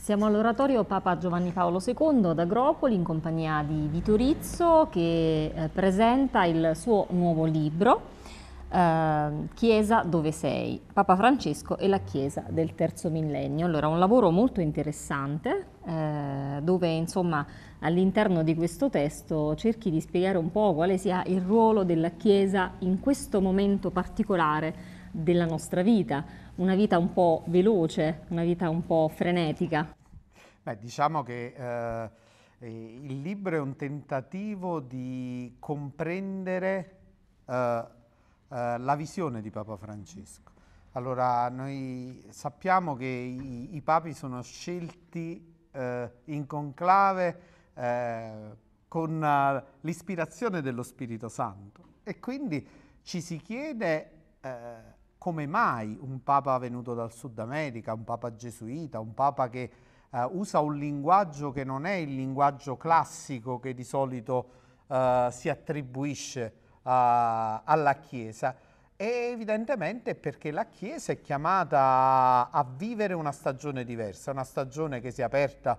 Siamo all'oratorio Papa Giovanni Paolo II ad Agropoli in compagnia di Vito Rizzo che eh, presenta il suo nuovo libro eh, Chiesa dove sei, Papa Francesco e la Chiesa del terzo millennio. Allora un lavoro molto interessante eh, dove insomma all'interno di questo testo cerchi di spiegare un po' quale sia il ruolo della Chiesa in questo momento particolare della nostra vita, una vita un po' veloce, una vita un po' frenetica. Beh, diciamo che eh, il libro è un tentativo di comprendere eh, eh, la visione di Papa Francesco. Allora, noi sappiamo che i, i papi sono scelti eh, in conclave eh, con eh, l'ispirazione dello Spirito Santo e quindi ci si chiede come mai un papa venuto dal Sud America, un papa gesuita, un papa che eh, usa un linguaggio che non è il linguaggio classico che di solito eh, si attribuisce eh, alla Chiesa e evidentemente perché la Chiesa è chiamata a vivere una stagione diversa, una stagione che si è aperta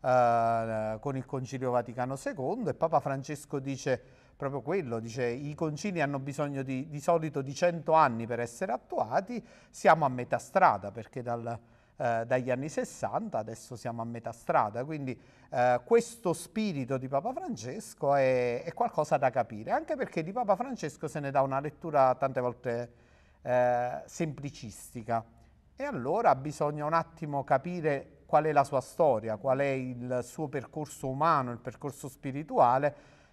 eh, con il Concilio Vaticano II e Papa Francesco dice proprio quello, dice i concili hanno bisogno di, di solito di 100 anni per essere attuati, siamo a metà strada perché dal eh, dagli anni 60, adesso siamo a metà strada, quindi eh, questo spirito di Papa Francesco è, è, qualcosa da capire, anche perché di Papa Francesco se ne dà una lettura tante volte eh, semplicistica e allora bisogna un attimo capire qual è la sua storia, qual è il suo percorso umano, il percorso spirituale,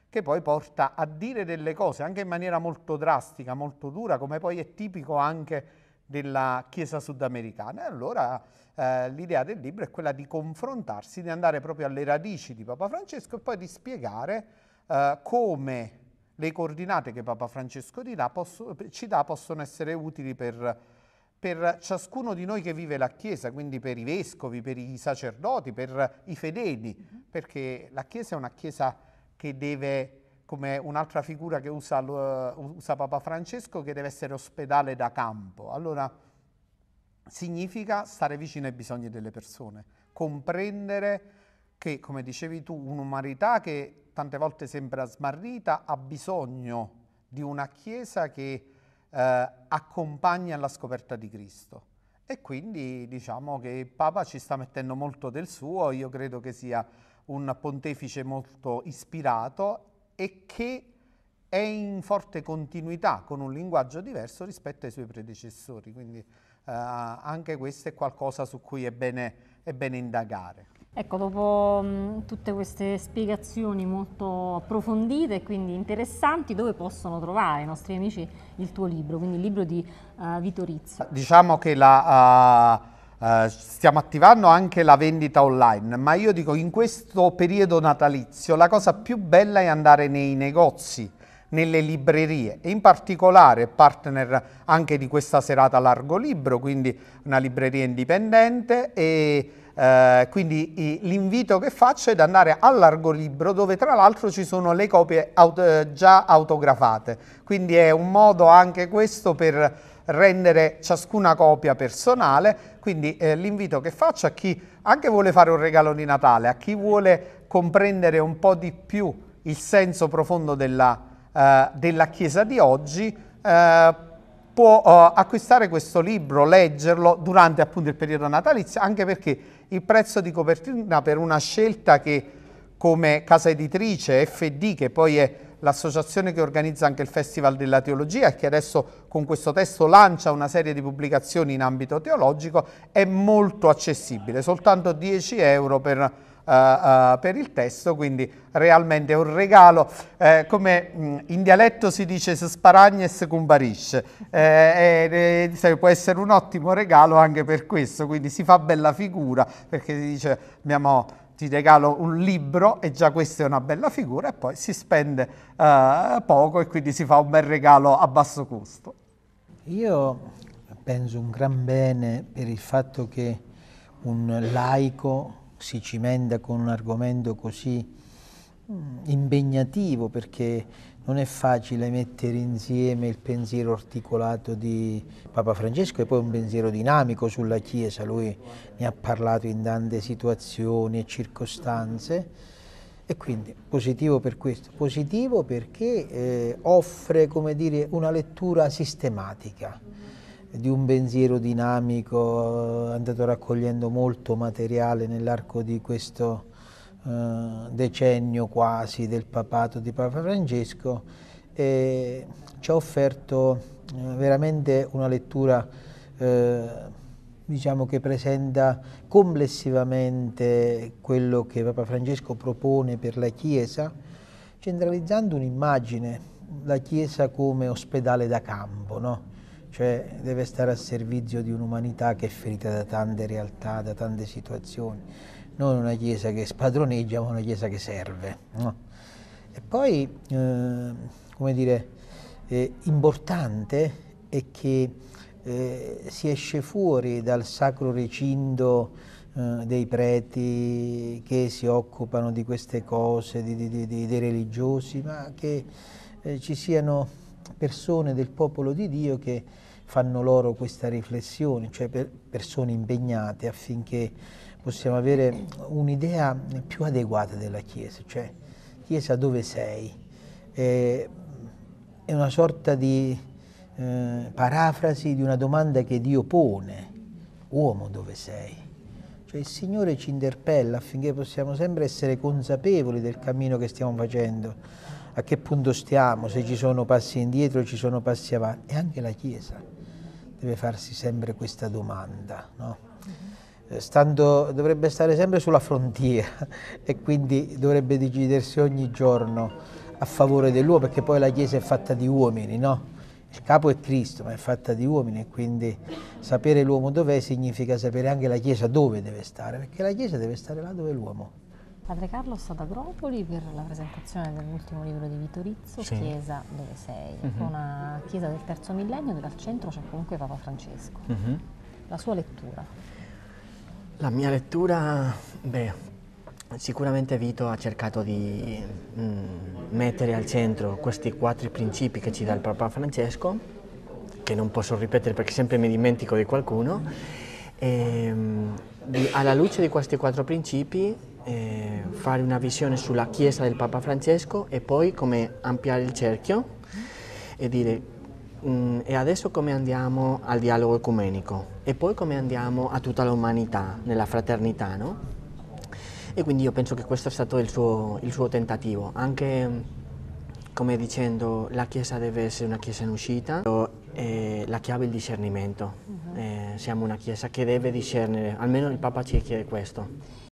che poi porta a dire delle cose anche in maniera molto drastica, molto dura, come poi è tipico anche della Chiesa sudamericana. E allora eh, l'idea del libro è quella di confrontarsi, di andare proprio alle radici di Papa Francesco e poi di spiegare eh, come le coordinate che Papa Francesco dà, posso, ci dà possono essere utili per, per ciascuno di noi che vive la Chiesa, quindi per i vescovi, per i sacerdoti, per i fedeli, mm-hmm. perché la Chiesa è una Chiesa che deve come un'altra figura che usa, eh, usa Papa Francesco, che deve essere ospedale da campo. Allora, significa stare vicino ai bisogni delle persone, comprendere che, come dicevi tu, un'umanità che tante volte sembra smarrita ha bisogno di una Chiesa che eh, accompagna la scoperta di Cristo. E quindi diciamo che il Papa ci sta mettendo molto del suo, io credo che sia un pontefice molto ispirato e che è in forte continuità con un linguaggio diverso rispetto ai suoi predecessori, quindi eh, anche questo è qualcosa su cui è bene, è bene indagare. Ecco, dopo mh, tutte queste spiegazioni molto approfondite e quindi interessanti, dove possono trovare i nostri amici il tuo libro, quindi il libro di uh, eh, Vitorizio? Diciamo che la... Uh, eh, stiamo attivando anche la vendita online, ma io dico in questo periodo natalizio la cosa più bella è andare nei negozi, nelle librerie e in particolare partner anche di questa serata Largo Libro, quindi una libreria indipendente e eh, quindi l'invito che faccio è di andare a Largo Libro dove tra l'altro ci sono le copie aut eh, già autografate, quindi è un modo anche questo per rendere ciascuna copia personale, quindi eh, l'invito che faccio a chi anche vuole fare un regalo di Natale, a chi vuole comprendere un po' di più il senso profondo della, eh, della Chiesa di oggi, eh, può eh, acquistare questo libro, leggerlo durante appunto il periodo natalizio, anche perché il prezzo di copertina per una scelta che come casa editrice FD, che poi è l'associazione che organizza anche il Festival della Teologia e che adesso con questo testo lancia una serie di pubblicazioni in ambito teologico, è molto accessibile, soltanto 10 euro per Uh, uh, per il testo, quindi realmente è un regalo. Eh, come mh, in dialetto si dice se sparagnes cumbarish, eh, eh, eh può essere un ottimo regalo anche per questo, quindi si fa bella figura perché si dice abbiamo ti regalo un libro e già questa è una bella figura e poi si spende eh, poco e quindi si fa un bel regalo a basso costo. Io penso un gran bene per il fatto che un laico si cimenta con un argomento così mm, impegnativo perché non è facile mettere insieme il pensiero articolato di Papa Francesco e poi un pensiero dinamico sulla Chiesa, lui ne ha parlato in tante situazioni e circostanze e quindi positivo per questo, positivo perché eh, offre dire, una lettura sistematica di un pensiero dinamico, è eh, andato raccogliendo molto materiale nell'arco di questo eh, decennio quasi del papato di Papa Francesco e ci ha offerto eh, veramente una lettura eh, diciamo che presenta complessivamente quello che Papa Francesco propone per la Chiesa, centralizzando un'immagine, la Chiesa come ospedale da campo, no? cioè deve stare a servizio di un'umanità che è ferita da tante realtà, da tante situazioni non una chiesa che spadroneggia, ma una chiesa che serve. No? E poi, eh, come dire, eh, importante è che eh, si esce fuori dal sacro recinto eh, dei preti che si occupano di queste cose, di, di, di, dei religiosi, ma che eh, ci siano persone del popolo di Dio che fanno loro questa riflessione, cioè per persone impegnate affinché possiamo avere un'idea più adeguata della Chiesa, cioè Chiesa dove sei. Eh, è una sorta di eh, parafrasi di una domanda che Dio pone, uomo dove sei? Cioè il Signore ci interpella affinché possiamo sempre essere consapevoli del cammino che stiamo facendo, a che punto stiamo, se ci sono passi indietro, ci sono passi avanti. E anche la Chiesa deve farsi sempre questa domanda. No? Eh, stando, dovrebbe stare sempre sulla frontiera e quindi dovrebbe decidersi ogni giorno a favore dell'uomo, perché poi la Chiesa è fatta di uomini, no? Il capo è Cristo, ma è fatta di uomini, e quindi sapere l'uomo dov'è significa sapere anche la Chiesa dove deve stare, perché la Chiesa deve stare là dove è l'uomo. Padre Carlo è ad Agropoli per la presentazione dell'ultimo libro di Vito Rizzo, sì. Chiesa dove sei, mm -hmm. una chiesa del terzo millennio dove al centro c'è comunque Papa Francesco. Mm -hmm. La sua lettura. La mia lettura, beh, sicuramente Vito ha cercato di mh, mm, mettere al centro questi quattro principi che ci dà il Papa Francesco, che non posso ripetere perché sempre mi dimentico di qualcuno, e, ehm, di, alla luce di questi quattro principi eh, fare una visione sulla Chiesa del Papa Francesco e poi come ampliare il cerchio e dire Mm, e adesso come andiamo al dialogo ecumenico e poi come andiamo a tutta l'umanità, nella fraternità, no? E quindi io penso che questo è stato il suo, il suo tentativo, anche mm, come dicendo la Chiesa deve essere una Chiesa in uscita, però, eh, la chiave è il discernimento, mhm. eh, siamo una Chiesa che deve discernere, almeno il Papa ci chiede questo.